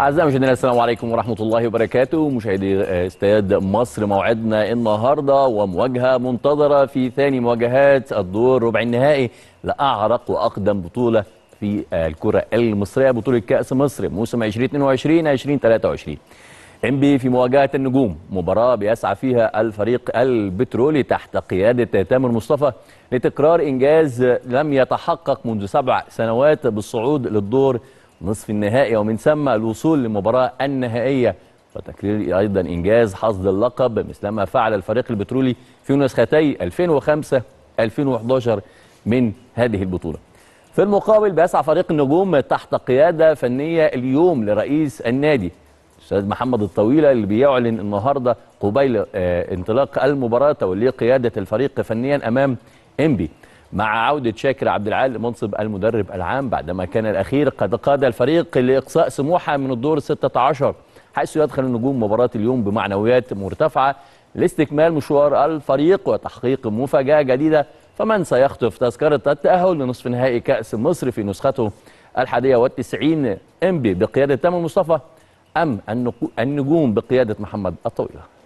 أعزائي المشاهدين السلام عليكم ورحمة الله وبركاته مشاهدي استاد مصر موعدنا النهاردة ومواجهة منتظرة في ثاني مواجهات الدور ربع النهائي لأعرق وأقدم بطولة في الكرة المصرية بطولة كأس مصر موسم 2022-2023 انبي في مواجهة النجوم مباراة بيسعى فيها الفريق البترولي تحت قيادة تامر مصطفى لتكرار إنجاز لم يتحقق منذ سبع سنوات بالصعود للدور نصف النهائي ومن ثم الوصول للمباراة النهائية وتكرير أيضا إنجاز حصد اللقب مثلما فعل الفريق البترولي في نسختي 2005-2011 من هذه البطولة في المقابل بيسعى فريق النجوم تحت قيادة فنية اليوم لرئيس النادي الاستاذ محمد الطويله اللي بيعلن النهارده قبيل آه، انطلاق المباراه توليه قياده الفريق فنيا امام انبي مع عودة شاكر عبد العال منصب المدرب العام بعدما كان الأخير قد قاد الفريق لإقصاء سموحة من الدور 16 حيث يدخل النجوم مباراة اليوم بمعنويات مرتفعة لاستكمال مشوار الفريق وتحقيق مفاجأة جديدة فمن سيخطف تذكرة التأهل لنصف نهائي كأس مصر في نسخته الحادية والتسعين إنبي بقيادة تامر مصطفى أم النجوم بقيادة محمد الطويلة